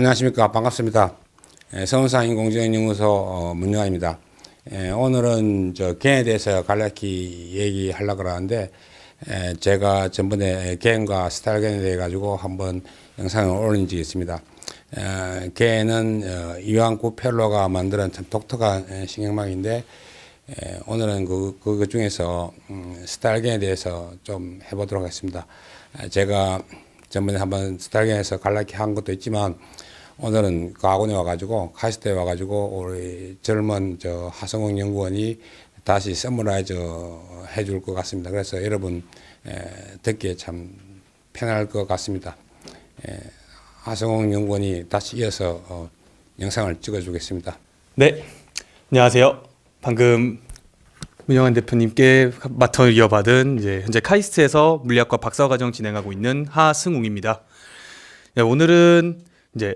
안녕하십니까 반갑습니다. 예, 서운사 인공지연구소 어, 문영아입니다. 예, 오늘은 저 개에 대해서 간략히 얘기하려고 하는데 예, 제가 전번에 개과 스타일견에 대해 가지고 한번 영상을 올린 적이 있습니다. 개는 어, 이완구 펠로가 만드참 독특한 신경망인데 오늘은 그, 그 중에서 음, 스타일견에 대해서 좀 해보도록 하겠습니다. 아, 제가 전번에 한번 스타일견에서 간략히 한 것도 있지만 오늘은 과 그 학원에 와가지고 카이스트에 와가지고 우리 젊은 저 하성욱 연구원이 다시 세무라이즈 해줄 것 같습니다. 그래서 여러분 에, 듣기에 참 편할 것 같습니다. 에, 하성욱 연구원이 다시 이어서 어, 영상을 찍어주겠습니다. 네, 안녕하세요. 방금 문영환 대표님께 맡아 이어받은 이제 현재 카이스트에서 물리학과 박사과정 진행하고 있는 하승웅입니다. 네, 오늘은 이제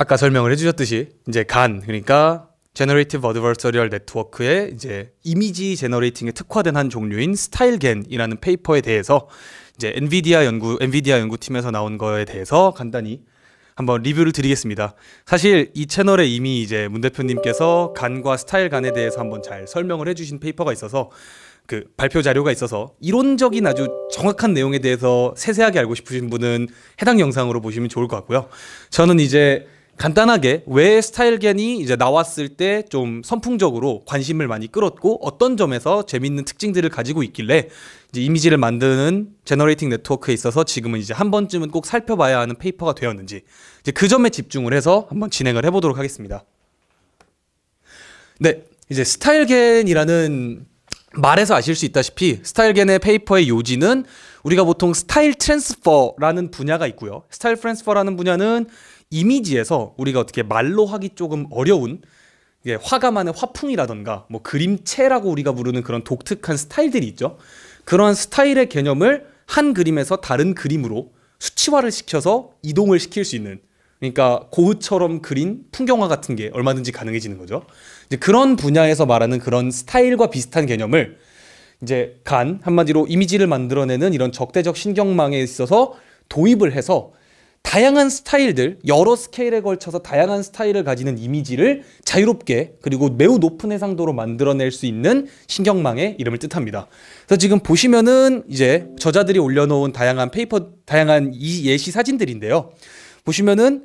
아까 설명을 해주셨듯이 이제 간 그러니까 Generative Adversarial Network의 이제 이미지 제너레이팅에 특화된 한 종류인 스타일겐이라는 페이퍼에 대해서 이제 엔비디아 연구 엔비디아 연구팀에서 나온 거에 대해서 간단히 한번 리뷰를 드리겠습니다. 사실 이 채널에 이미 이제 문 대표님께서 간과 스타일 간에 대해서 한번 잘 설명을 해주신 페이퍼가 있어서 그 발표 자료가 있어서 이론적인 아주 정확한 내용에 대해서 세세하게 알고 싶으신 분은 해당 영상으로 보시면 좋을 것 같고요. 저는 이제 간단하게 왜 스타일겐이 이제 나왔을 때 좀 선풍적으로 관심을 많이 끌었고 어떤 점에서 재밌는 특징들을 가지고 있길래 이제 이미지를 만드는 제너레이팅 네트워크에 있어서 지금은 이제 한 번쯤은 꼭 살펴봐야 하는 페이퍼가 되었는지 이제 그 점에 집중을 해서 한번 진행을 해보도록 하겠습니다. 네, 이제 스타일겐이라는 말에서 아실 수 있다시피 스타일겐의 페이퍼의 요지는 우리가 보통 스타일 트랜스퍼라는 분야가 있고요. 스타일 트랜스퍼라는 분야는 이미지에서 우리가 어떻게 말로 하기 조금 어려운 이 화가만의 화풍이라던가 뭐 그림체라고 우리가 부르는 그런 독특한 스타일들이 있죠. 그러한 스타일의 개념을 한 그림에서 다른 그림으로 수치화를 시켜서 이동을 시킬 수 있는 그러니까 고흐처럼 그린 풍경화 같은 게 얼마든지 가능해지는 거죠. 이제 그런 분야에서 말하는 그런 스타일과 비슷한 개념을 이제 간 한마디로 이미지를 만들어내는 이런 적대적 신경망에 있어서 도입을 해서 다양한 스타일들, 여러 스케일에 걸쳐서 다양한 스타일을 가지는 이미지를 자유롭게 그리고 매우 높은 해상도로 만들어낼 수 있는 신경망의 이름을 뜻합니다. 그래서 지금 보시면은 이제 저자들이 올려놓은 다양한 페이퍼, 다양한 이 예시 사진들인데요. 보시면은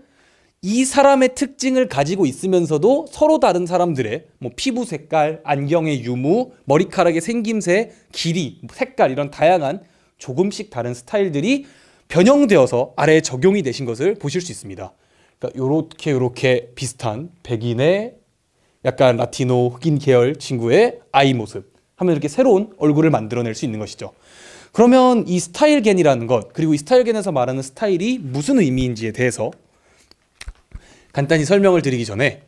이 사람의 특징을 가지고 있으면서도 서로 다른 사람들의 뭐 피부 색깔, 안경의 유무, 머리카락의 생김새, 길이, 색깔 이런 다양한 조금씩 다른 스타일들이 변형되어서 아래에 적용이 되신 것을 보실 수 있습니다. 그렇게 그러니까 요렇게 비슷한 백인의 약간 라티노 흑인 계열 친구의 아이 모습 하면 이렇게 새로운 얼굴을 만들어낼 수 있는 것이죠. 그러면 이 스타일겐이라는 것 그리고 이 스타일겐에서 말하는 스타일이 무슨 의미인지에 대해서 간단히 설명을 드리기 전에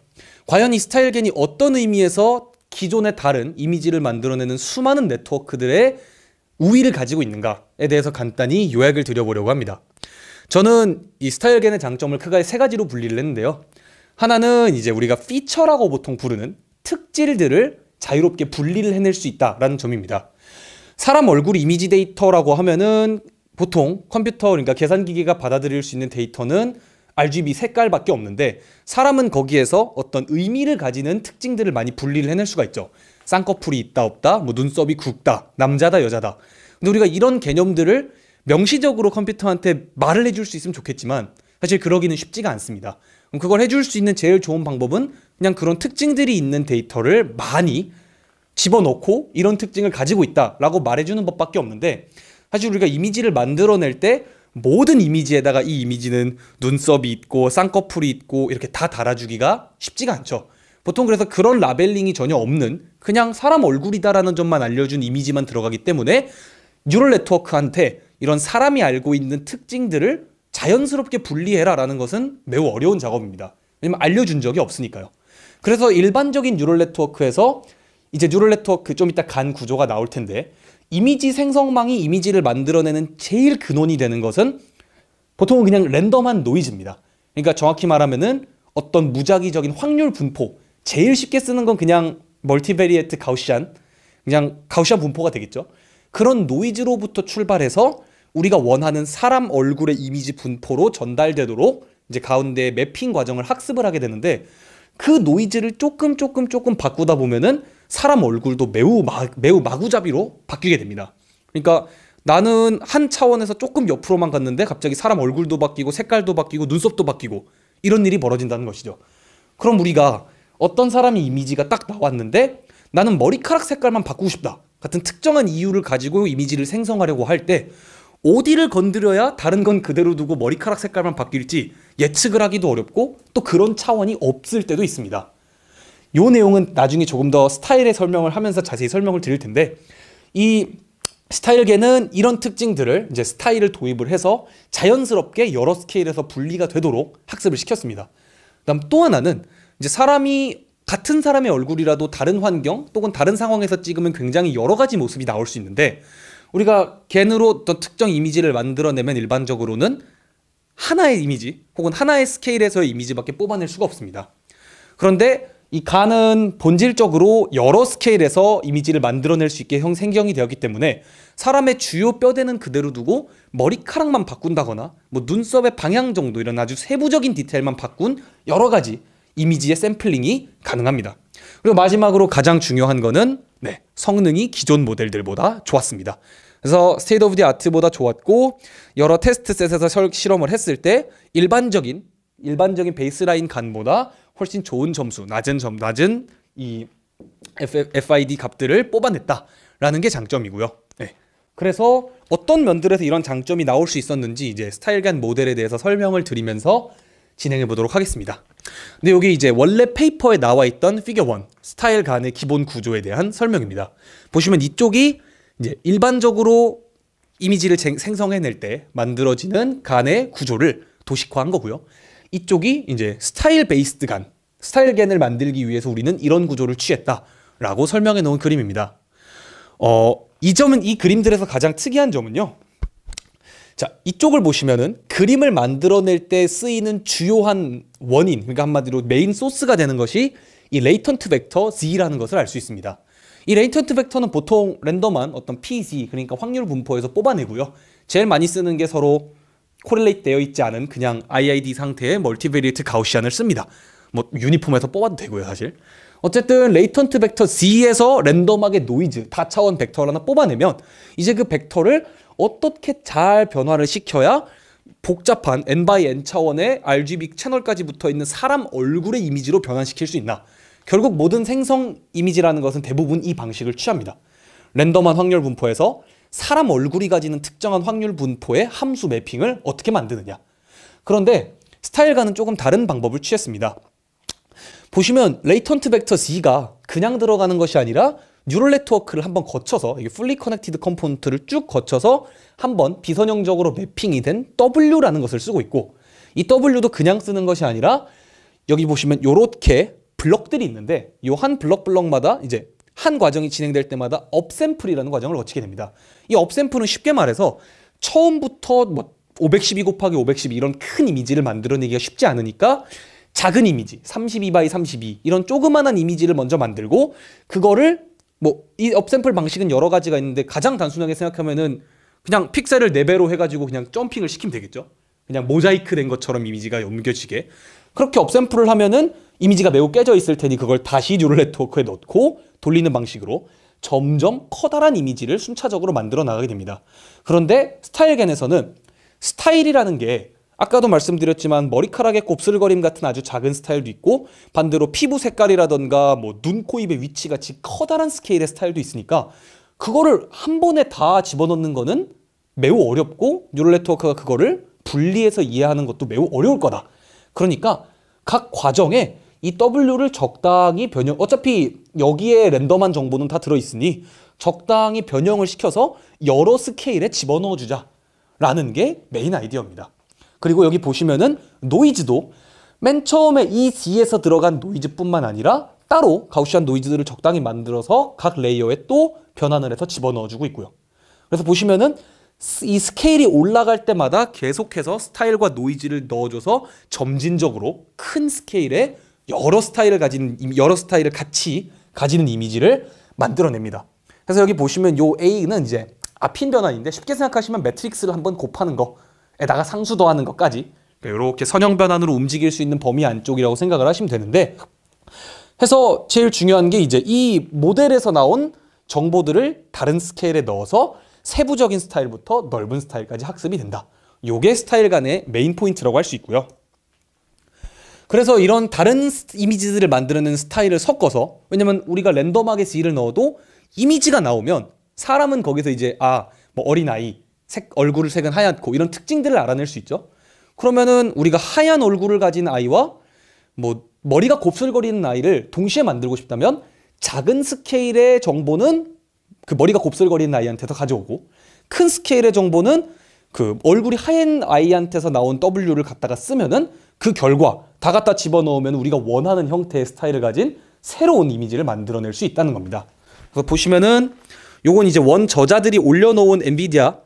과연 이 스타일겐이 어떤 의미에서 기존의 다른 이미지를 만들어내는 수많은 네트워크들의 우위를 가지고 있는가 스타일에 대해서 간단히 요약을 드려보려고 합니다. 저는 이 스타일겐의 장점을 크게 세 가지로 분리를 했는데요. 하나는 이제 우리가 피처라고 보통 부르는 특질들을 자유롭게 분리를 해낼 수 있다라는 점입니다. 사람 얼굴 이미지 데이터라고 하면은 보통 컴퓨터 그러니까 계산기기가 받아들일 수 있는 데이터는 RGB 색깔밖에 없는데 사람은 거기에서 어떤 의미를 가지는 특징들을 많이 분리를 해낼 수가 있죠. 쌍꺼풀이 있다 없다, 뭐 눈썹이 굵다, 남자다 여자다. 근데 우리가 이런 개념들을 명시적으로 컴퓨터한테 말을 해줄 수 있으면 좋겠지만 사실 그러기는 쉽지가 않습니다. 그럼 그걸 해줄 수 있는 제일 좋은 방법은 그냥 그런 특징들이 있는 데이터를 많이 집어넣고 이런 특징을 가지고 있다라고 말해주는 법밖에 없는데 사실 우리가 이미지를 만들어낼 때 모든 이미지에다가 이 이미지는 눈썹이 있고 쌍꺼풀이 있고 이렇게 다 달아주기가 쉽지가 않죠. 보통 그래서 그런 라벨링이 전혀 없는 그냥 사람 얼굴이다라는 점만 알려준 이미지만 들어가기 때문에 뉴럴 네트워크한테 이런 사람이 알고 있는 특징들을 자연스럽게 분리해라라는 것은 매우 어려운 작업입니다. 왜냐면 알려준 적이 없으니까요. 그래서 일반적인 뉴럴 네트워크에서 이제 뉴럴 네트워크 좀 이따 간 구조가 나올 텐데 이미지 생성망이 이미지를 만들어내는 제일 근원이 되는 것은 보통은 그냥 랜덤한 노이즈입니다. 그러니까 정확히 말하면은 어떤 무작위적인 확률 분포 제일 쉽게 쓰는 건 그냥 멀티베리에트 가우시안 그냥 가우시안 분포가 되겠죠. 그런 노이즈로부터 출발해서 우리가 원하는 사람 얼굴의 이미지 분포로 전달되도록 이제 가운데 매핑 과정을 학습을 하게 되는데 그 노이즈를 조금 조금 조금 바꾸다 보면은 사람 얼굴도 매우 마, 매우 마구잡이로 바뀌게 됩니다. 그러니까 나는 한 차원에서 조금 옆으로만 갔는데 갑자기 사람 얼굴도 바뀌고 색깔도 바뀌고 눈썹도 바뀌고 이런 일이 벌어진다는 것이죠. 그럼 우리가 어떤 사람의 이미지가 딱 나왔는데 나는 머리카락 색깔만 바꾸고 싶다. 같은 특정한 이유를 가지고 이미지를 생성하려고 할 때 어디를 건드려야 다른 건 그대로 두고 머리카락 색깔만 바뀔지 예측을 하기도 어렵고 또 그런 차원이 없을 때도 있습니다. 요 내용은 나중에 조금 더 스타일의 설명을 하면서 자세히 설명을 드릴 텐데 이 스타일계는 이런 특징들을 이제 스타일을 도입을 해서 자연스럽게 여러 스케일에서 분리가 되도록 학습을 시켰습니다. 그다음 또 하나는 이제 사람이 같은 사람의 얼굴이라도 다른 환경 또는 다른 상황에서 찍으면 굉장히 여러 가지 모습이 나올 수 있는데 우리가 겐으로 어떤 특정 이미지를 만들어내면 일반적으로는 하나의 이미지 혹은 하나의 스케일에서의 이미지밖에 뽑아낼 수가 없습니다. 그런데 이 간은 본질적으로 여러 스케일에서 이미지를 만들어낼 수 있게 형 생경이 되었기 때문에 사람의 주요 뼈대는 그대로 두고 머리카락만 바꾼다거나 뭐 눈썹의 방향 정도 이런 아주 세부적인 디테일만 바꾼 여러 가지 이미지의 샘플링이 가능합니다. 그리고 마지막으로 가장 중요한 거는 네, 성능이 기존 모델들보다 좋았습니다. 그래서 스테이트 오브 디 아트보다 좋았고 여러 테스트 셋에서 설, 실험을 했을 때 일반적인 일반적인 베이스라인 간보다 훨씬 좋은 점수, 낮은 점, 낮은 이 FID 값들을 뽑아냈다라는 게 장점이고요. 네. 그래서 어떤 면들에서 이런 장점이 나올 수 있었는지 이제 스타일간 모델에 대해서 설명을 드리면서 진행해 보도록 하겠습니다. 근데 여기 이제 원래 페이퍼에 나와 있던 피겨 원 스타일 간의 기본 구조에 대한 설명입니다. 보시면 이쪽이 이제 일반적으로 이미지를 생성해낼 때 만들어지는 간의 구조를 도식화한 거고요. 이쪽이 이제 스타일 베이스드 간, 스타일 겐을 만들기 위해서 우리는 이런 구조를 취했다라고 설명해 놓은 그림입니다. 어, 이 점은 이 그림들에서 가장 특이한 점은요. 자, 이쪽을 보시면은 그림을 만들어낼 때 쓰이는 주요한 원인, 그러니까 한마디로 메인 소스가 되는 것이 이 레이턴트 벡터 Z라는 것을 알 수 있습니다. 이 레이턴트 벡터는 보통 랜덤한 어떤 PZ, 그러니까 확률 분포에서 뽑아내고요. 제일 많이 쓰는 게 서로 코렐레이트 되어 있지 않은 그냥 IID 상태의 멀티베리트 가우시안을 씁니다. 뭐 유니폼에서 뽑아도 되고요, 사실. 어쨌든 레이턴트 벡터 Z에서 랜덤하게 노이즈, 다차원 벡터를 하나 뽑아내면 이제 그 벡터를 어떻게 잘 변화를 시켜야 복잡한 n 바이 n 차원의 RGB 채널까지 붙어 있는 사람 얼굴의 이미지로 변환시킬 수 있나? 결국 모든 생성 이미지라는 것은 대부분 이 방식을 취합니다. 랜덤한 확률 분포에서 사람 얼굴이 가지는 특정한 확률 분포의 함수 매핑을 어떻게 만드느냐. 그런데 스타일과는 조금 다른 방법을 취했습니다. 보시면 레이턴트 벡터 Z가 그냥 들어가는 것이 아니라 뉴럴 네트워크를 한번 거쳐서 이게 풀리 커넥티드 컴포넌트를 쭉 거쳐서 한번 비선형적으로 매핑이 된 W라는 것을 쓰고 있고 이 W도 그냥 쓰는 것이 아니라 여기 보시면 요렇게 블럭들이 있는데 요 한 블럭 블럭마다 이제 한 과정이 진행될 때마다 업샘플이라는 과정을 거치게 됩니다. 이 업샘플은 쉽게 말해서 처음부터 뭐 512 곱하기 512 이런 큰 이미지를 만들어내기가 쉽지 않으니까 작은 이미지 32 by 32 이런 조그마한 이미지를 먼저 만들고 그거를 뭐이 업샘플 방식은 여러 가지가 있는데 가장 단순하게 생각하면은 그냥 픽셀을 4배로 해가지고 그냥 점핑을 시키면 되겠죠. 그냥 모자이크 된 것처럼 이미지가 옮겨지게. 그렇게 업샘플을 하면은 이미지가 매우 깨져 있을 테니 그걸 다시 뉴럴 네트워크에 넣고 돌리는 방식으로 점점 커다란 이미지를 순차적으로 만들어 나가게 됩니다. 그런데 스타일겐에서는 스타일이라는 게 아까도 말씀드렸지만 머리카락의 곱슬거림 같은 아주 작은 스타일도 있고 반대로 피부 색깔이라던가 뭐 눈, 코, 입의 위치같이 커다란 스케일의 스타일도 있으니까 그거를 한 번에 다 집어넣는 거는 매우 어렵고 뉴럴 네트워크가 그거를 분리해서 이해하는 것도 매우 어려울 거다. 그러니까 각 과정에 이 W를 적당히 변형, 어차피 여기에 랜덤한 정보는 다 들어있으니 적당히 변형을 시켜서 여러 스케일에 집어넣어 주자. 라는 게 메인 아이디어입니다. 그리고 여기 보시면은 노이즈도 맨 처음에 이 D에서 들어간 노이즈뿐만 아니라 따로 가우시안 노이즈들을 적당히 만들어서 각 레이어에 또 변환을 해서 집어넣어주고 있고요. 그래서 보시면은 이 스케일이 올라갈 때마다 계속해서 스타일과 노이즈를 넣어줘서 점진적으로 큰 스케일에 여러 스타일을 가진 여러 스타일을 같이 가지는 이미지를 만들어냅니다. 그래서 여기 보시면 요 A는 이제 앞인 변환인데 쉽게 생각하시면 매트릭스를 한번 곱하는 거 에다가 상수도 하는 것까지 이렇게 네, 선형 변환으로 움직일 수 있는 범위 안쪽이라고 생각을 하시면 되는데 해서 제일 중요한 게 이제 이 모델에서 나온 정보들을 다른 스케일에 넣어서 세부적인 스타일부터 넓은 스타일까지 학습이 된다. 요게 스타일 간의 메인 포인트라고 할 수 있고요. 그래서 이런 다른 이미지들을 만들어내는 스타일을 섞어서 왜냐면 우리가 랜덤하게 C를 넣어도 이미지가 나오면 사람은 거기서 이제 아, 뭐 어린아이, 색, 얼굴 색은 하얗고 이런 특징들을 알아낼 수 있죠. 그러면은 우리가 하얀 얼굴을 가진 아이와 뭐 머리가 곱슬거리는 아이를 동시에 만들고 싶다면 작은 스케일의 정보는 그 머리가 곱슬거리는 아이한테서 가져오고 큰 스케일의 정보는 그 얼굴이 하얀 아이한테서 나온 W를 갖다가 쓰면은 그 결과 다 갖다 집어넣으면 우리가 원하는 형태의 스타일을 가진 새로운 이미지를 만들어낼 수 있다는 겁니다. 그래서 보시면은 요건 이제 원 저자들이 올려놓은 엔비디아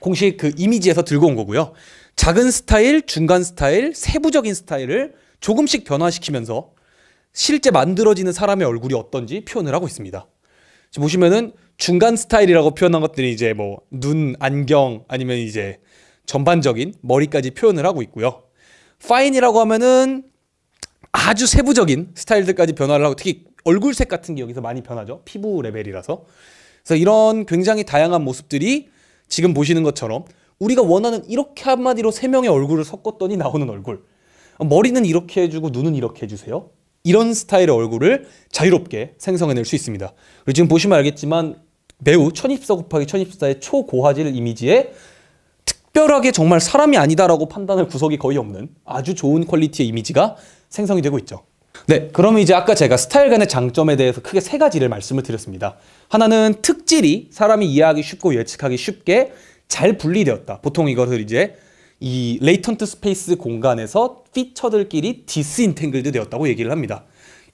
공식 그 이미지에서 들고 온 거고요. 작은 스타일, 중간 스타일, 세부적인 스타일을 조금씩 변화시키면서 실제 만들어지는 사람의 얼굴이 어떤지 표현을 하고 있습니다. 지금 보시면은 중간 스타일이라고 표현한 것들이 이제 뭐 눈, 안경 아니면 이제 전반적인 머리까지 표현을 하고 있고요. 파인이라고 하면은 아주 세부적인 스타일들까지 변화를 하고 특히 얼굴색 같은 게 여기서 많이 변하죠. 피부 레벨이라서. 그래서 이런 굉장히 다양한 모습들이 지금 보시는 것처럼 우리가 원하는 이렇게 한마디로 세 명의 얼굴을 섞었더니 나오는 얼굴. 머리는 이렇게 해주고 눈은 이렇게 해주세요. 이런 스타일의 얼굴을 자유롭게 생성해낼 수 있습니다. 그리고 지금 보시면 알겠지만 매우 천입사 곱하기 천입사의 초고화질 이미지에 특별하게 정말 사람이 아니다라고 판단할 구석이 거의 없는 아주 좋은 퀄리티의 이미지가 생성이 되고 있죠. 네, 그럼 이제 아까 제가 스타일간의 장점에 대해서 크게 세 가지를 말씀을 드렸습니다. 하나는 특질이 사람이 이해하기 쉽고 예측하기 쉽게 잘 분리되었다. 보통 이것을 이제 이 레이턴트 스페이스 공간에서 피처들끼리 디스인탱글드 되었다고 얘기를 합니다.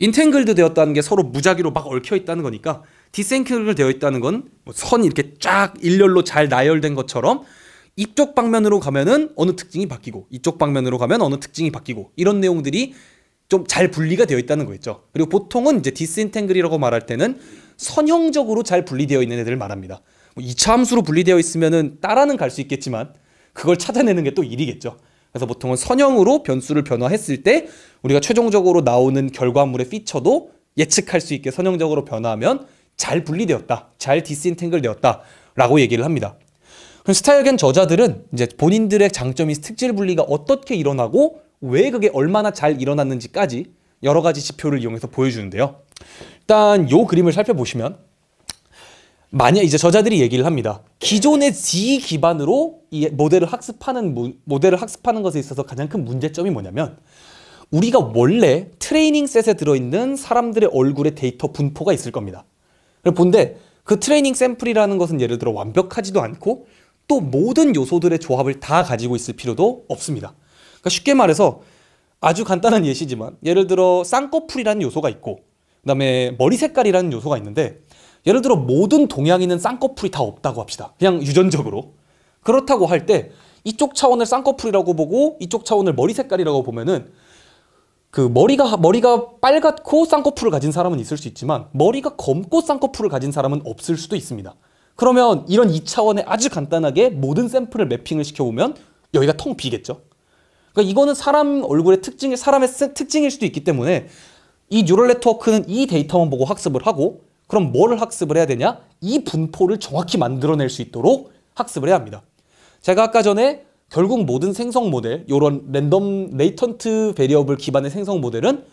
인탱글드 되었다는 게 서로 무작위로 막 얽혀 있다는 거니까 디센클를 되어 있다는 건선 뭐 이렇게 쫙 일렬로 잘 나열된 것처럼 이쪽 방면으로 가면은 어느 특징이 바뀌고 이쪽 방면으로 가면 어느 특징이 바뀌고 이런 내용들이 좀잘 분리가 되어 있다는 거겠죠. 그리고 보통은 이제 디스인탱글이라고 말할 때는 선형적으로 잘 분리되어 있는 애들을 말합니다. 뭐 2차 함수로 분리되어 있으면은 따라는 갈 수 있겠지만 그걸 찾아내는 게 또 일이겠죠. 그래서 보통은 선형으로 변수를 변화했을 때 우리가 최종적으로 나오는 결과물의 피처도 예측할 수 있게 선형적으로 변화하면 잘 분리되었다. 잘 디스인탱글 되었다. 라고 얘기를 합니다. 그럼 스타일겐 저자들은 이제 본인들의 장점인 특질 분리가 어떻게 일어나고 왜 그게 얼마나 잘 일어났는지까지 여러 가지 지표를 이용해서 보여주는데요. 일단 요 그림을 살펴보시면 만약 이제 저자들이 얘기를 합니다. 기존의 G 기반으로 이 모델을 학습하는 모델을 학습하는 것에 있어서 가장 큰 문제점이 뭐냐면 우리가 원래 트레이닝 셋에 들어있는 사람들의 얼굴의 데이터 분포가 있을 겁니다. 본데 그 트레이닝 샘플이라는 것은 예를 들어 완벽하지도 않고 또 모든 요소들의 조합을 다 가지고 있을 필요도 없습니다. 그러니까 쉽게 말해서 아주 간단한 예시지만 예를 들어 쌍꺼풀이라는 요소가 있고 그다음에 머리 색깔이라는 요소가 있는데 예를 들어 모든 동양인은 쌍꺼풀이 다 없다고 합시다. 그냥 유전적으로. 그렇다고 할 때 이쪽 차원을 쌍꺼풀이라고 보고 이쪽 차원을 머리 색깔이라고 보면은 그 머리가 머리가 빨갛고 쌍꺼풀을 가진 사람은 있을 수 있지만 머리가 검고 쌍꺼풀을 가진 사람은 없을 수도 있습니다. 그러면 이런 이차원에 아주 간단하게 모든 샘플을 매핑을 시켜보면 여기가 텅 비겠죠. 그러니까 이거는 사람 얼굴의 특징이 사람의 특징일 수도 있기 때문에 이 뉴럴 네트워크는 이 데이터만 보고 학습을 하고 그럼 뭘 학습을 해야 되냐? 이 분포를 정확히 만들어낼 수 있도록 학습을 해야 합니다. 제가 아까 전에 결국 모든 생성 모델, 이런 랜덤 레이턴트 베리어블 기반의 생성 모델은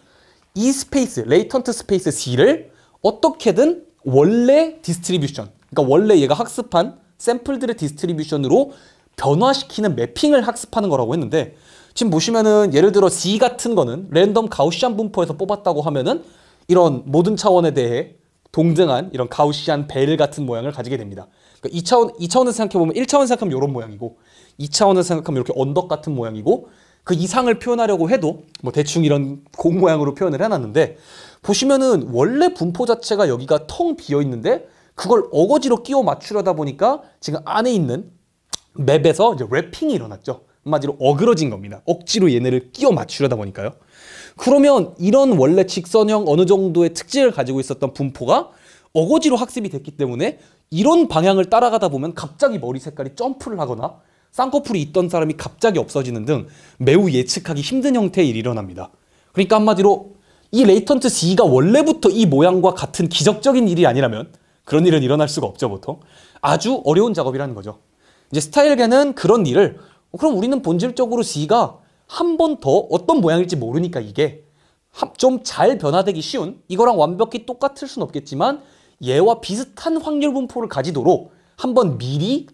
이 스페이스, 레이턴트 스페이스 C를 어떻게든 원래 디스트리뷰션, 그러니까 원래 얘가 학습한 샘플들의 디스트리뷰션으로 변화시키는 매핑을 학습하는 거라고 했는데 지금 보시면은 예를 들어 D 같은 거는 랜덤 가우시안 분포에서 뽑았다고 하면은 이런 모든 차원에 대해 동등한 이런 가우시안 벨 같은 모양을 가지게 됩니다. 그러니까 2차원, 2차원에서 생각해보면 1차원에서 생각하면 이런 모양이고 2차원에서 생각하면 이렇게 언덕 같은 모양이고 그 이상을 표현하려고 해도 뭐 대충 이런 공 모양으로 표현을 해놨는데 보시면은 원래 분포 자체가 여기가 텅 비어 있는데 그걸 어거지로 끼워 맞추려다 보니까 지금 안에 있는 맵에서 이제 랩핑이 일어났죠. 한마디로 어그러진 겁니다. 억지로 얘네를 끼워 맞추려다 보니까요. 그러면 이런 원래 직선형 어느 정도의 특징을 가지고 있었던 분포가 어거지로 학습이 됐기 때문에 이런 방향을 따라가다 보면 갑자기 머리 색깔이 점프를 하거나 쌍꺼풀이 있던 사람이 갑자기 없어지는 등 매우 예측하기 힘든 형태의 일이 일어납니다. 그러니까 한마디로 이 레이턴트 C가 원래부터 이 모양과 같은 기적적인 일이 아니라면 그런 일은 일어날 수가 없죠, 보통. 아주 어려운 작업이라는 거죠. 이제 스타일계는 그런 일을 그럼 우리는 본질적으로 C가 한 번 더 어떤 모양일지 모르니까 이게 좀 잘 변화되기 쉬운 이거랑 완벽히 똑같을 순 없겠지만 얘와 비슷한 확률 분포를 가지도록 한 번 미리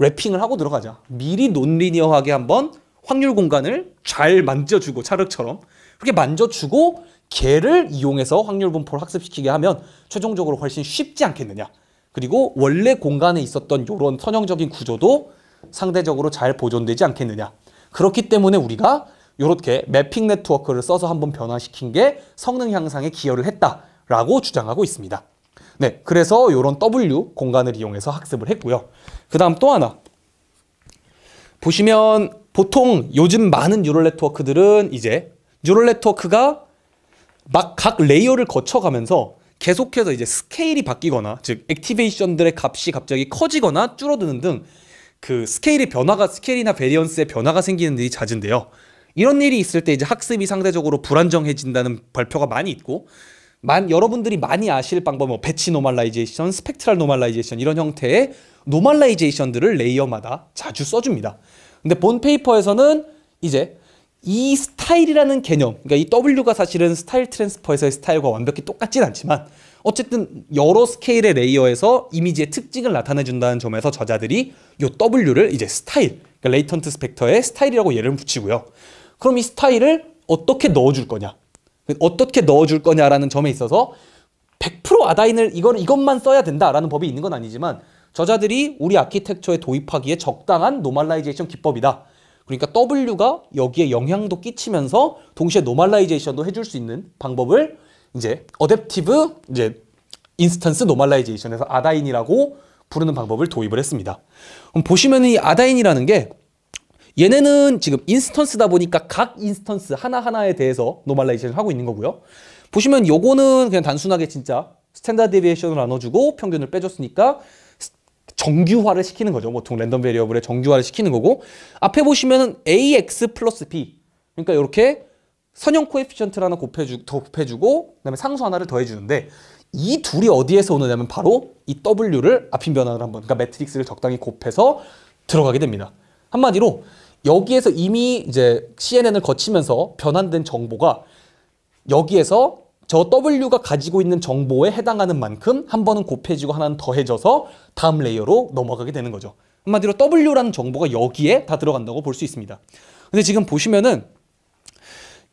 랩핑을 하고 들어가자. 미리 논리니어하게 한 번 확률 공간을 잘 만져주고 차륵처럼 그렇게 만져주고 걔를 이용해서 확률 분포를 학습시키게 하면 최종적으로 훨씬 쉽지 않겠느냐. 그리고 원래 공간에 있었던 이런 선형적인 구조도 상대적으로 잘 보존되지 않겠느냐. 그렇기 때문에 우리가 이렇게 매핑 네트워크를 써서 한번 변화시킨 게 성능 향상에 기여를 했다라고 주장하고 있습니다. 네, 그래서 이런 W 공간을 이용해서 학습을 했고요. 그 다음 또 하나. 보시면 보통 요즘 많은 뉴럴 네트워크들은 이제 뉴럴 네트워크가 막 각 레이어를 거쳐가면서 계속해서 이제 스케일이 바뀌거나 즉 액티베이션들의 값이 갑자기 커지거나 줄어드는 등그 스케일의 변화가 스케일이나 베리언스의 변화가 생기는 일이 잦은데요. 이런 일이 있을 때 이제 학습이 상대적으로 불안정해진다는 발표가 많이 있고 만 여러분들이 많이 아실 방법 뭐 배치 노멀라이제이션, 스펙트럴 노멀라이제이션 이런 형태의 노멀라이제이션들을 레이어마다 자주 써줍니다. 근데 본 페이퍼에서는 이제 이 스타일이라는 개념, 그러니까 이 W가 사실은 스타일 트랜스퍼에서의 스타일과 완벽히 똑같진 않지만 어쨌든 여러 스케일의 레이어에서 이미지의 특징을 나타내준다는 점에서 저자들이 이 W를 이제 스타일, 그러니까 레이턴트 스펙터의 스타일이라고 예를 붙이고요. 그럼 이 스타일을 어떻게 넣어줄 거냐? 어떻게 넣어줄 거냐라는 점에 있어서 100% 아다인을 이걸 이것만 써야 된다라는 법이 있는 건 아니지만 저자들이 우리 아키텍처에 도입하기에 적당한 노말라이제이션 기법이다. 그러니까 W가 여기에 영향도 끼치면서 동시에 노말라이제이션도 해줄 수 있는 방법을 이제 어댑티브 이제 인스턴스 노멀라이제이션에서 아다인이라고 부르는 방법을 도입을 했습니다. 그럼 보시면 이 아다인이라는 게 얘네는 지금 인스턴스다 보니까 각 인스턴스 하나하나에 대해서 노멀라이제이션을 하고 있는 거고요. 보시면 요거는 그냥 단순하게 진짜 스탠다드 데비에이션을 나눠주고 평균을 빼줬으니까 정규화를 시키는 거죠. 보통 랜덤 베리어블의 정규화를 시키는 거고 앞에 보시면 AX 플러스 B 그러니까 이렇게 선형 코에피션트를 하나 곱해주, 곱해주고 그다음에 상수 하나를 더해주는데 이 둘이 어디에서 오느냐면 바로 이 W를 앞인변환을 한번 그러니까 매트릭스를 적당히 곱해서 들어가게 됩니다. 한마디로 여기에서 이미 이제 CNN을 거치면서 변환된 정보가 여기에서 저 W가 가지고 있는 정보에 해당하는 만큼 한 번은 곱해지고 하나는 더해져서 다음 레이어로 넘어가게 되는 거죠. 한마디로 W라는 정보가 여기에 다 들어간다고 볼 수 있습니다. 근데 지금 보시면은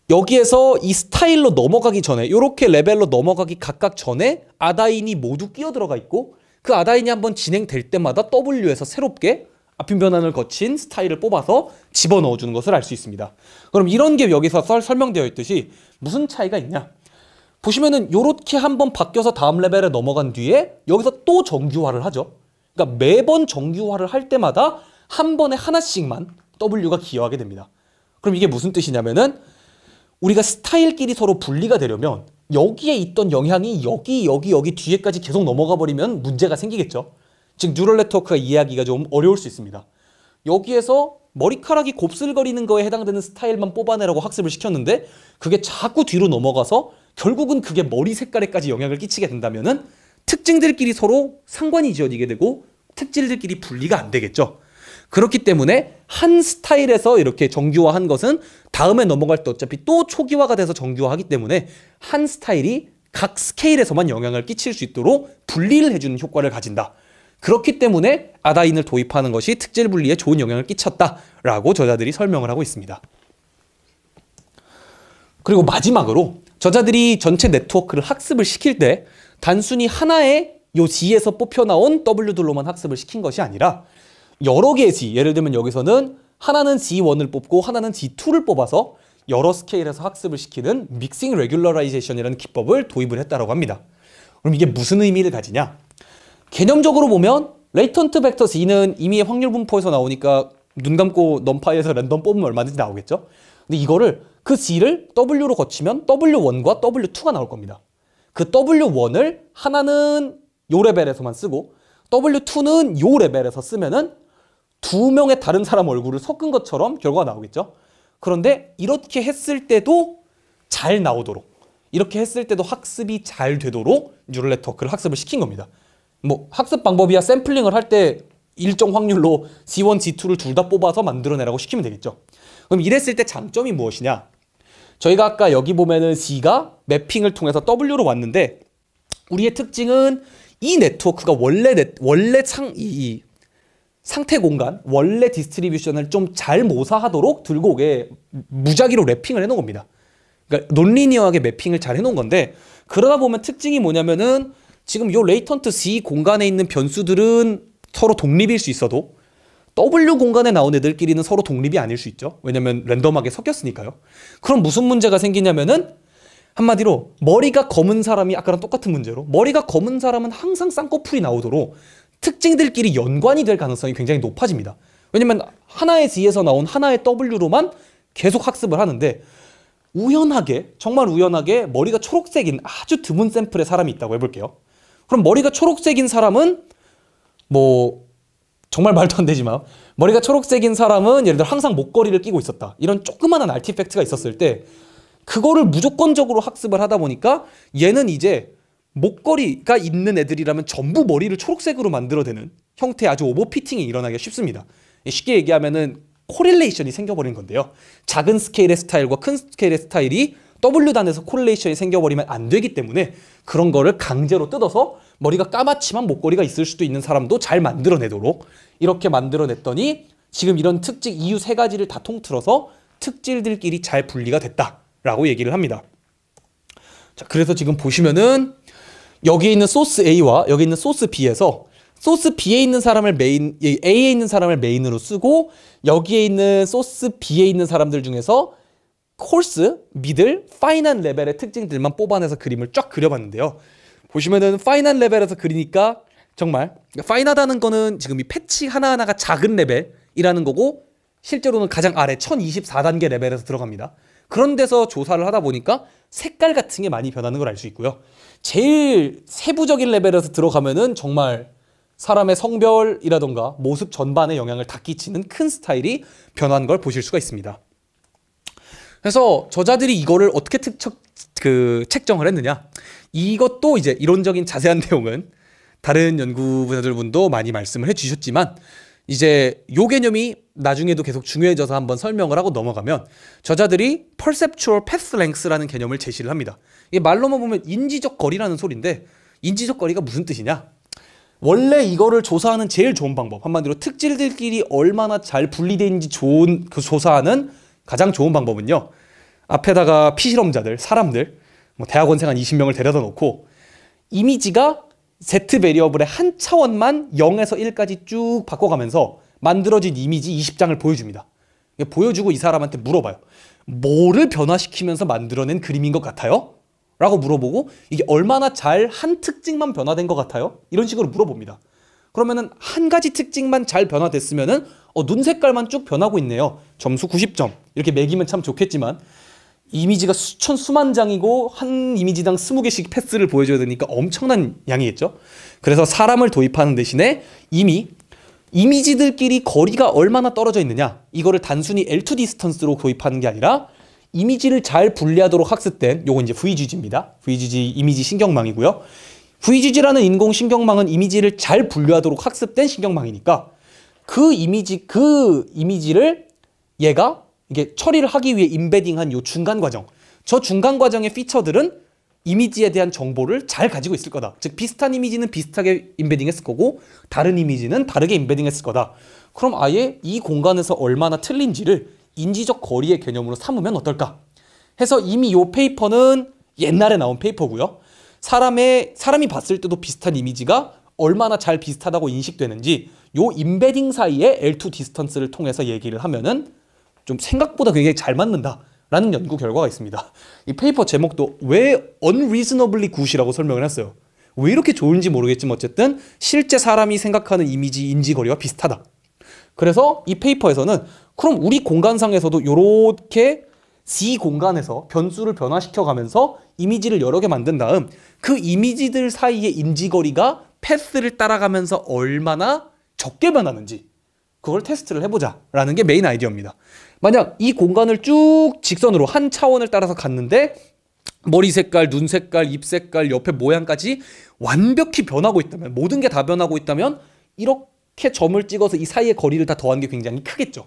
여기에서 이 스타일로 넘어가기 전에 이렇게 레벨로 넘어가기 각각 전에 아다인이 모두 끼어 들어가 있고 그 아다인이 한번 진행될 때마다 W에서 새롭게 앞핀 변환을 거친 스타일을 뽑아서 집어넣어 주는 것을 알 수 있습니다. 그럼 이런 게 여기서 썰, 설명되어 있듯이 무슨 차이가 있냐? 보시면은 이렇게 한번 바뀌어서 다음 레벨에 넘어간 뒤에 여기서 또 정규화를 하죠. 그러니까 매번 정규화를 할 때마다 한 번에 하나씩만 W가 기여하게 됩니다. 그럼 이게 무슨 뜻이냐면은 우리가 스타일끼리 서로 분리가 되려면 여기에 있던 영향이 여기 여기 여기 뒤에까지 계속 넘어가 버리면 문제가 생기겠죠. 즉 뉴럴 네트워크가 이해하기가 좀 어려울 수 있습니다. 여기에서 머리카락이 곱슬거리는 거에 해당되는 스타일만 뽑아내라고 학습을 시켰는데 그게 자꾸 뒤로 넘어가서 결국은 그게 머리 색깔에까지 영향을 끼치게 된다면은 특징들끼리 서로 상관이 지어지게 되고 특질들끼리 분리가 안 되겠죠. 그렇기 때문에 한 스타일에서 이렇게 정규화한 것은 다음에 넘어갈 때 어차피 또 초기화가 돼서 정규화하기 때문에 한 스타일이 각 스케일에서만 영향을 끼칠 수 있도록 분리를 해주는 효과를 가진다. 그렇기 때문에 아다인을 도입하는 것이 특질 분리에 좋은 영향을 끼쳤다라고 저자들이 설명을 하고 있습니다. 그리고 마지막으로 저자들이 전체 네트워크를 학습을 시킬 때 단순히 하나의 요 G에서 뽑혀나온 W들로만 학습을 시킨 것이 아니라 여러 개의 G, 예를 들면 여기서는 하나는 G1을 뽑고 하나는 G2를 뽑아서 여러 스케일에서 학습을 시키는 믹싱 레귤러라이제이션이라는 기법을 도입을 했다고 합니다. 그럼 이게 무슨 의미를 가지냐? 개념적으로 보면 레이턴트 벡터 G는 이미 확률 분포에서 나오니까 눈 감고 넘파이에서 랜덤 뽑으면 얼마든지 나오겠죠? 근데 이거를 그 G를 W로 거치면 W1과 W2가 나올 겁니다. 그 W1을 하나는 요 레벨에서만 쓰고 W2는 요 레벨에서 쓰면은 두 명의 다른 사람 얼굴을 섞은 것처럼 결과가 나오겠죠. 그런데 이렇게 했을 때도 잘 나오도록 이렇게 했을 때도 학습이 잘 되도록 뉴럴 네트워크를 학습을 시킨 겁니다. 뭐 학습 방법이야 샘플링을 할 때 일정 확률로 G1, G2를 둘 다 뽑아서 만들어내라고 시키면 되겠죠. 그럼 이랬을 때 장점이 무엇이냐? 저희가 아까 여기 보면은 C가 매핑을 통해서 W로 왔는데 우리의 특징은 이 네트워크가 원래 네, 원래 창이 상태 공간, 원래 디스트리뷰션을 좀 잘 모사하도록 들고 오게 무작위로 랩핑을 해놓은 겁니다. 그러니까 논리니어하게 매핑을 잘 해놓은 건데 그러다 보면 특징이 뭐냐면은 지금 요 레이턴트 C 공간에 있는 변수들은 서로 독립일 수 있어도 W 공간에 나온 애들끼리는 서로 독립이 아닐 수 있죠. 왜냐면 랜덤하게 섞였으니까요. 그럼 무슨 문제가 생기냐면은 한마디로 머리가 검은 사람이 아까랑 똑같은 문제로 머리가 검은 사람은 항상 쌍꺼풀이 나오도록 특징들끼리 연관이 될 가능성이 굉장히 높아집니다. 왜냐면 하나의 G에서 나온 하나의 W로만 계속 학습을 하는데 우연하게 정말 우연하게 머리가 초록색인 아주 드문 샘플의 사람이 있다고 해볼게요. 그럼 머리가 초록색인 사람은 뭐 정말 말도 안 되지만 머리가 초록색인 사람은 예를 들어 항상 목걸이를 끼고 있었다 이런 조그마한 알티팩트가 있었을 때 그거를 무조건적으로 학습을 하다 보니까 얘는 이제 목걸이가 있는 애들이라면 전부 머리를 초록색으로 만들어대는 형태의 아주 오버피팅이 일어나기가 쉽습니다. 예, 쉽게 얘기하면 코릴레이션이 생겨버린 건데요. 작은 스케일의 스타일과 큰 스케일의 스타일이 W 단에서 코릴레이션이 생겨버리면 안 되기 때문에 그런 거를 강제로 뜯어서 머리가 까맣지만 목걸이가 있을 수도 있는 사람도 잘 만들어내도록 이렇게 만들어냈더니 지금 이런 특징 이유 세 가지를 다 통틀어서 특질들끼리 잘 분리가 됐다라고 얘기를 합니다. 자, 그래서 지금 보시면은 여기에 있는 소스 A와 여기 있는 소스 B에서 소스 B에 있는 사람을 메인, A에 있는 사람을 메인으로 쓰고 여기에 있는 소스 B에 있는 사람들 중에서 콜스, 미들, 파이난 레벨의 특징들만 뽑아내서 그림을 쫙 그려봤는데요. 보시면은 파이난 레벨에서 그리니까 정말 파이나다는 거는 지금 이 패치 하나하나가 작은 레벨이라는 거고 실제로는 가장 아래 1024단계 레벨에서 들어갑니다. 그런 데서 조사를 하다 보니까 색깔 같은 게 많이 변하는 걸 알 수 있고요. 제일 세부적인 레벨에서 들어가면은 정말 사람의 성별이라던가 모습 전반에 영향을 다 끼치는 큰 스타일이 변한 걸 보실 수가 있습니다. 그래서 저자들이 이거를 어떻게 특척, 그, 책정을 했느냐. 이것도 이제 이론적인 자세한 내용은 다른 연구자들 분도 많이 말씀을 해주셨지만 이제 요 개념이 나중에도 계속 중요해져서 한번 설명을 하고 넘어가면 저자들이 perceptual path length라는 개념을 제시를 합니다. 이게 말로만 보면 인지적 거리라는 소리인데 인지적 거리가 무슨 뜻이냐? 원래 이거를 조사하는 제일 좋은 방법 한마디로 특질들끼리 얼마나 잘 분리되는지 좋은 그 조사하는 가장 좋은 방법은요 앞에다가 피실험자들 사람들 뭐 대학원생 한 20명을 데려다 놓고 이미지가 세트 베리어블의 한 차원만 0에서 1까지 쭉 바꿔가면서 만들어진 이미지 20장을 보여줍니다. 보여주고 이 사람한테 물어봐요. 뭐를 변화시키면서 만들어낸 그림인 것 같아요? 라고 물어보고 이게 얼마나 잘 한 특징만 변화된 것 같아요? 이런 식으로 물어봅니다. 그러면은 한 가지 특징만 잘변화됐으면 어, 눈 색깔만 쭉 변하고 있네요. 점수 90점. 이렇게 매기면 참 좋겠지만 이미지가 수천 수만 장이고 한 이미지당 스무 개씩 패스를 보여줘야 되니까 엄청난 양이겠죠. 그래서 사람을 도입하는 대신에 이미 이미지들끼리 거리가 얼마나 떨어져 있느냐 이거를 단순히 L2 디스턴스로 도입하는 게 아니라 이미지를 잘 분리하도록 학습된 요건 이제 VGG입니다. VGG 이미지 신경망이고요. VGG라는 인공 신경망은 이미지를 잘 분류하도록 학습된 신경망이니까 그 이미지 그 이미지를 얘가 이게 처리를 하기 위해 임베딩한 요 중간 과정. 저 중간 과정의 피처들은 이미지에 대한 정보를 잘 가지고 있을 거다. 즉 비슷한 이미지는 비슷하게 임베딩했을 거고 다른 이미지는 다르게 임베딩했을 거다. 그럼 아예 이 공간에서 얼마나 틀린지를 인지적 거리의 개념으로 삼으면 어떨까? 해서 이미 요 페이퍼는 옛날에 나온 페이퍼고요. 사람의 사람이 봤을 때도 비슷한 이미지가 얼마나 잘 비슷하다고 인식되는지 요 임베딩 사이에 L2 디스턴스를 통해서 얘기를 하면은 좀 생각보다 굉장히 잘 맞는다. 라는 연구 결과가 있습니다. 이 페이퍼 제목도 왜 unreasonably good이라고 설명을 했어요. 왜 이렇게 좋은지 모르겠지만 어쨌든 실제 사람이 생각하는 이미지 인지 거리와 비슷하다. 그래서 이 페이퍼에서는 그럼 우리 공간상에서도 이렇게 C 공간에서 변수를 변화시켜 가면서 이미지를 여러 개 만든 다음 그 이미지들 사이의 인지 거리가 패스를 따라가면서 얼마나 적게 변하는지 그걸 테스트를 해보자 라는 게 메인 아이디어입니다. 만약 이 공간을 쭉 직선으로 한 차원을 따라서 갔는데 머리 색깔, 눈 색깔, 입 색깔, 옆에 모양까지 완벽히 변하고 있다면 모든 게 다 변하고 있다면 이렇게 점을 찍어서 이 사이의 거리를 다 더한 게 굉장히 크겠죠.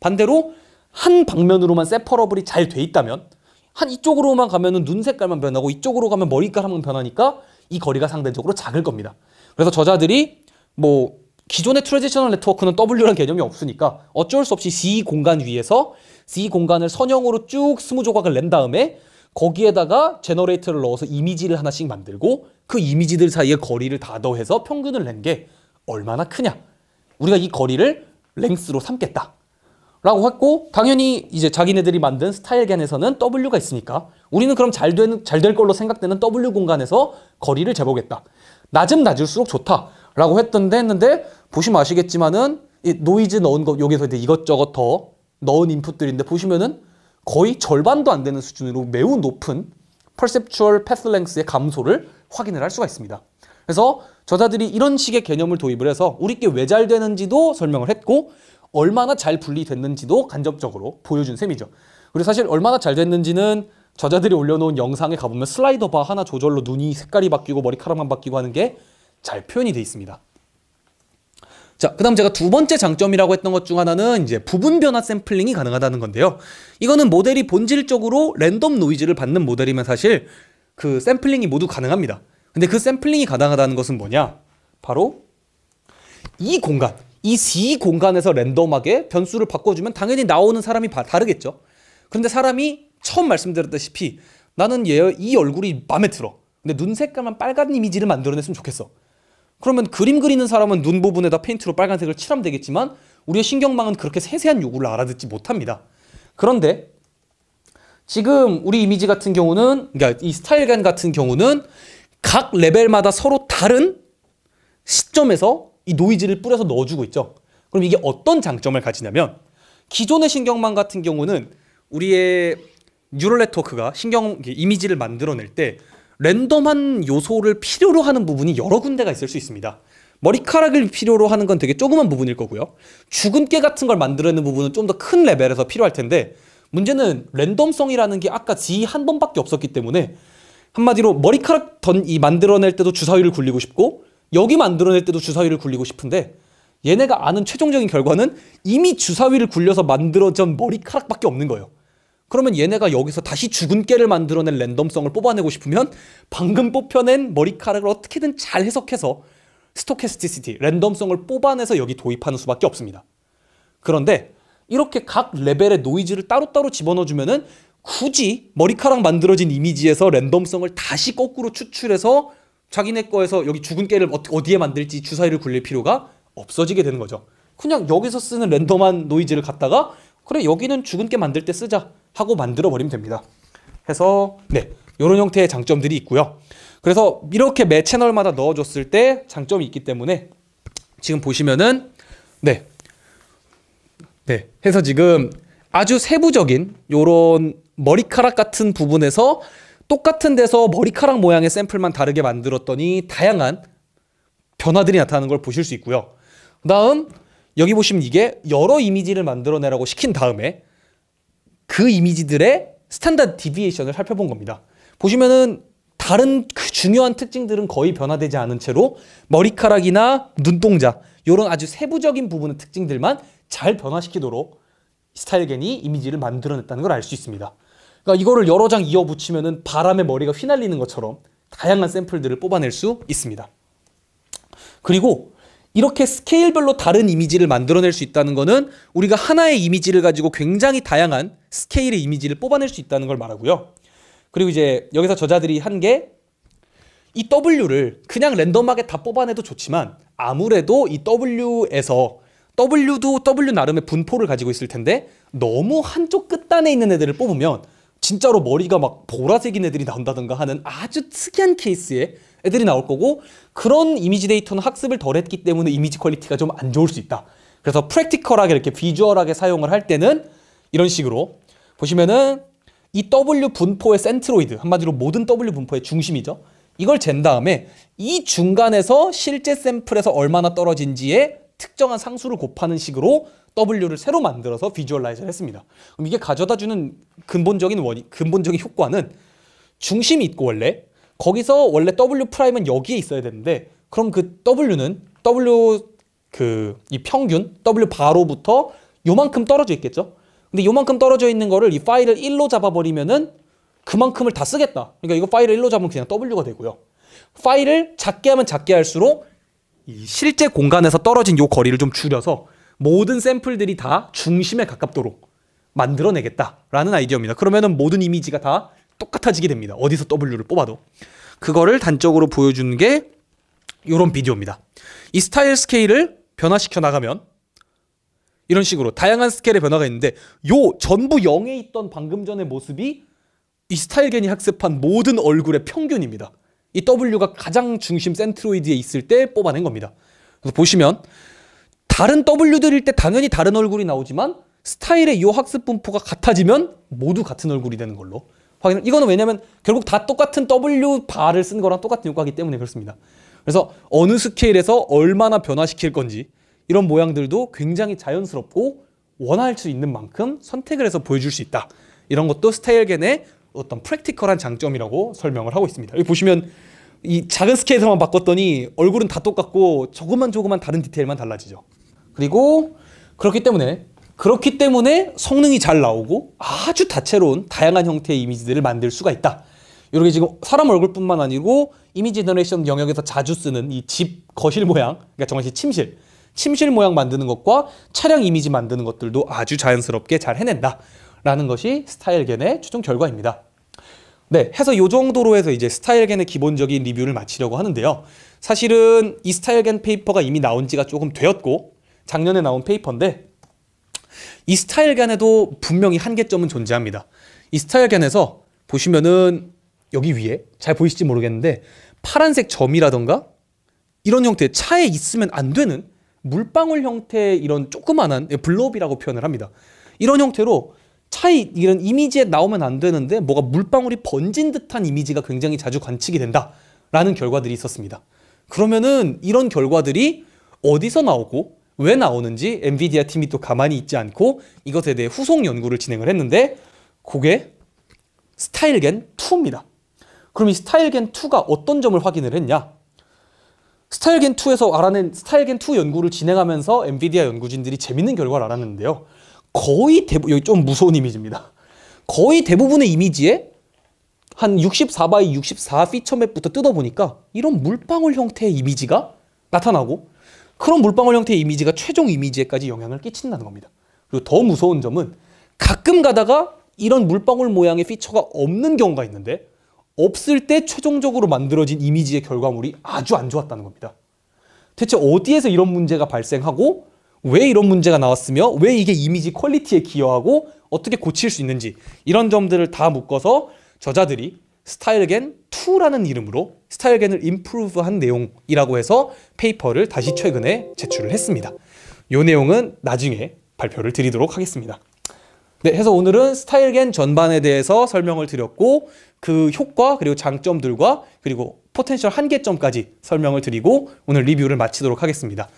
반대로 한 방면으로만 세퍼러블이 잘 돼 있다면 한 이쪽으로만 가면은 눈 색깔만 변하고 이쪽으로 가면 머리카락만 변하니까 이 거리가 상대적으로 작을 겁니다. 그래서 저자들이 뭐 기존의 트랜지셔널 네트워크는 W란 개념이 없으니까 어쩔 수 없이 C 공간 위에서 C 공간을 선형으로 쭉 스무 조각을 낸 다음에 거기에다가 제너레이터를 넣어서 이미지를 하나씩 만들고 그 이미지들 사이의 거리를 다 더해서 평균을 낸 게 얼마나 크냐. 우리가 이 거리를 랭스로 삼겠다. 라고 했고 당연히 이제 자기네들이 만든 스타일겐에서는 W가 있으니까 우리는 그럼 잘된잘될 걸로 생각되는 W 공간에서 거리를 재보겠다. 낮음 낮을수록 좋다. 라고 했던데 했는데 보시면 아시겠지만은 이 노이즈 넣은 것 여기서 이제 이것저것 더 넣은 인풋들인데 보시면은 거의 절반도 안 되는 수준으로 매우 높은 p 셉 r c 패스 랭스의 감소를 확인을 할 수가 있습니다. 그래서 저자들이 이런 식의 개념을 도입을 해서 우리께 왜 잘 되는지도 설명을 했고 얼마나 잘 분리됐는지도 간접적으로 보여준 셈이죠. 그리고 사실 얼마나 잘 됐는지는 저자들이 올려놓은 영상에 가보면 슬라이더 바 하나 조절로 눈이 색깔이 바뀌고 머리카락만 바뀌고 하는 게 잘 표현이 돼 있습니다. 자, 그 다음 제가 두 번째 장점이라고 했던 것 중 하나는 이제 부분 변화 샘플링이 가능하다는 건데요. 이거는 모델이 본질적으로 랜덤 노이즈를 받는 모델이면 사실 그 샘플링이 모두 가능합니다. 근데 그 샘플링이 가능하다는 것은 뭐냐? 바로 이 공간, 이 C 공간에서 랜덤하게 변수를 바꿔주면 당연히 나오는 사람이 다르겠죠. 근데 사람이 처음 말씀드렸다시피 나는 얘 이 얼굴이 마음에 들어. 근데 눈 색깔만 빨간 이미지를 만들어냈으면 좋겠어. 그러면 그림 그리는 사람은 눈 부분에다 페인트로 빨간색을 칠하면 되겠지만 우리의 신경망은 그렇게 세세한 요구를 알아듣지 못합니다. 그런데 지금 우리 이미지 같은 경우는 그러니까 이 스타일간 같은 경우는 각 레벨마다 서로 다른 시점에서 이 노이즈를 뿌려서 넣어주고 있죠. 그럼 이게 어떤 장점을 가지냐면 기존의 신경망 같은 경우는 우리의 뉴럴 네트워크가 신경 이미지를 만들어낼 때 랜덤한 요소를 필요로 하는 부분이 여러 군데가 있을 수 있습니다. 머리카락을 필요로 하는 건 되게 조그만 부분일 거고요. 주근깨 같은 걸 만들어내는 부분은 좀 더 큰 레벨에서 필요할 텐데 문제는 랜덤성이라는 게 아까 지 한 번밖에 없었기 때문에 한마디로 머리카락 던 이 만들어낼 때도 주사위를 굴리고 싶고 여기 만들어낼 때도 주사위를 굴리고 싶은데 얘네가 아는 최종적인 결과는 이미 주사위를 굴려서 만들어진 머리카락밖에 없는 거예요. 그러면 얘네가 여기서 다시 죽은 깨를 만들어낸 랜덤성을 뽑아내고 싶으면 방금 뽑혀낸 머리카락을 어떻게든 잘 해석해서 스토캐스티시티, 랜덤성을 뽑아내서 여기 도입하는 수밖에 없습니다. 그런데 이렇게 각 레벨의 노이즈를 따로따로 집어넣어주면은 굳이 머리카락 만들어진 이미지에서 랜덤성을 다시 거꾸로 추출해서 자기네 거에서 여기 죽은 깨를 어디에 만들지 주사위를 굴릴 필요가 없어지게 되는 거죠. 그냥 여기서 쓰는 랜덤한 노이즈를 갖다가 그래 여기는 죽은 깨 만들 때 쓰자. 하고 만들어 버리면 됩니다. 해서 네 이런 형태의 장점들이 있고요. 그래서 이렇게 매 채널마다 넣어줬을 때 장점이 있기 때문에 지금 보시면은 네. 네. 해서 지금 아주 세부적인 요런 머리카락 같은 부분에서 똑같은 데서 머리카락 모양의 샘플만 다르게 만들었더니 다양한 변화들이 나타나는 걸 보실 수 있고요. 그다음 여기 보시면 이게 여러 이미지를 만들어내라고 시킨 다음에 그 이미지들의 스탠다드 디비에이션을 살펴본 겁니다. 보시면은 다른 그 중요한 특징들은 거의 변화되지 않은 채로 머리카락이나 눈동자 이런 아주 세부적인 부분의 특징들만 잘 변화시키도록 스타일겐이 이미지를 만들어냈다는 걸 알 수 있습니다. 그러니까 이거를 여러 장 이어 붙이면 바람에 머리가 휘날리는 것처럼 다양한 샘플들을 뽑아낼 수 있습니다. 그리고 이렇게 스케일별로 다른 이미지를 만들어낼 수 있다는 것은 우리가 하나의 이미지를 가지고 굉장히 다양한 스케일의 이미지를 뽑아낼 수 있다는 걸 말하고요. 그리고 이제 여기서 저자들이 한 게 이 W를 그냥 랜덤하게 다 뽑아내도 좋지만 아무래도 이 W에서 W도 W 나름의 분포를 가지고 있을 텐데 너무 한쪽 끝단에 있는 애들을 뽑으면 진짜로 머리가 막 보라색인 애들이 나온다든가 하는 아주 특이한 케이스의 애들이 나올 거고 그런 이미지 데이터는 학습을 덜 했기 때문에 이미지 퀄리티가 좀 안 좋을 수 있다. 그래서 프랙티컬하게 이렇게 비주얼하게 사용을 할 때는 이런 식으로 보시면은 이 W 분포의 센트로이드 한마디로 모든 W 분포의 중심이죠. 이걸 잰 다음에 이 중간에서 실제 샘플에서 얼마나 떨어진지에 특정한 상수를 곱하는 식으로 W를 새로 만들어서 비주얼라이즈를 했습니다. 그럼 이게 가져다주는 근본적인 원 근본적인 효과는 중심이 있고 원래 거기서 원래 W 프라임은 여기에 있어야 되는데 그럼 그 W는 W 그 이 평균 W 바로부터 요만큼 떨어져 있겠죠. 근데 요만큼 떨어져 있는 거를 이 파일을 1로 잡아버리면은 그만큼을 다 쓰겠다. 그러니까 이거 파일을 1로 잡으면 그냥 W가 되고요. 파일을 작게 하면 작게 할수록 실제 공간에서 떨어진 요 거리를 좀 줄여서 모든 샘플들이 다 중심에 가깝도록 만들어내겠다라는 아이디어입니다. 그러면은 모든 이미지가 다 똑같아지게 됩니다. 어디서 W를 뽑아도. 그거를 단적으로 보여주는 게 이런 비디오입니다. 이 스타일 스케일을 변화시켜 나가면 이런 식으로 다양한 스케일의 변화가 있는데 요 전부 0에 있던 방금 전의 모습이 이 스타일겐이 학습한 모든 얼굴의 평균입니다. 이 W가 가장 중심 센트로이드에 있을 때 뽑아낸 겁니다. 그래서 보시면 다른 W들일 때 당연히 다른 얼굴이 나오지만 스타일의 이 학습 분포가 같아지면 모두 같은 얼굴이 되는 걸로 확인. 이거는 왜냐면 결국 다 똑같은 W 바를 쓴 거랑 똑같은 효과이기 때문에 그렇습니다. 그래서 어느 스케일에서 얼마나 변화시킬 건지 이런 모양들도 굉장히 자연스럽고 원할 수 있는 만큼 선택을 해서 보여줄 수 있다. 이런 것도 스타일겐의 어떤 프랙티컬한 장점이라고 설명을 하고 있습니다. 여기 보시면 이 작은 스케일에서만 바꿨더니 얼굴은 다 똑같고 조그만조그만 다른 디테일만 달라지죠. 그리고 그렇기 때문에 그렇기 때문에 성능이 잘 나오고 아주 다채로운 다양한 형태의 이미지들을 만들 수가 있다. 이렇게 지금 사람 얼굴뿐만 아니고 이미지 너레이션 영역에서 자주 쓰는 이 집 거실 모양, 그러니까 정확히 침실, 침실 모양 만드는 것과 차량 이미지 만드는 것들도 아주 자연스럽게 잘 해낸다. 라는 것이 스타일겐의 최종 결과입니다. 네, 해서 이 정도로 해서 이제 스타일겐의 기본적인 리뷰를 마치려고 하는데요. 사실은 이 스타일겐 페이퍼가 이미 나온 지가 조금 되었고 작년에 나온 페이퍼인데 이 스타일 견에도 분명히 한계점은 존재합니다. 이 스타일 간에서 보시면은 여기 위에 잘 보이실지 모르겠는데 파란색 점이라던가 이런 형태 차에 있으면 안 되는 물방울 형태의 이런 조그만한 예, 블롭이라고 표현을 합니다. 이런 형태로 차이 이런 이미지에 나오면 안 되는데 뭐가 물방울이 번진 듯한 이미지가 굉장히 자주 관측이 된다라는 결과들이 있었습니다. 그러면은 이런 결과들이 어디서 나오고 왜 나오는지 엔비디아 팀이 또 가만히 있지 않고 이것에 대해 후속 연구를 진행을 했는데 그게 스타일겐 2입니다. 그럼 이 스타일겐 2가 어떤 점을 확인을 했냐? 스타일겐 2에서 알아낸 스타일겐 2 연구를 진행하면서 엔비디아 연구진들이 재밌는 결과를 알았는데요. 거의 대부 여기 좀 무서운 이미지입니다. 거의 대부분의 이미지에 한64 by 64 피처맵부터 뜯어보니까 이런 물방울 형태의 이미지가 나타나고 그런 물방울 형태의 이미지가 최종 이미지에까지 영향을 끼친다는 겁니다. 그리고 더 무서운 점은 가끔 가다가 이런 물방울 모양의 피처가 없는 경우가 있는데 없을 때 최종적으로 만들어진 이미지의 결과물이 아주 안 좋았다는 겁니다. 대체 어디에서 이런 문제가 발생하고 왜 이런 문제가 나왔으며 왜 이게 이미지 퀄리티에 기여하고 어떻게 고칠 수 있는지 이런 점들을 다 묶어서 저자들이 스타일겐 2라는 이름으로 스타일겐을 임프루브한 내용이라고 해서 페이퍼를 다시 최근에 제출을 했습니다. 이 내용은 나중에 발표를 드리도록 하겠습니다. 네, 해서 오늘은 스타일겐 전반에 대해서 설명을 드렸고 그 효과 그리고 장점들과 그리고 포텐셜 한계점까지 설명을 드리고 오늘 리뷰를 마치도록 하겠습니다.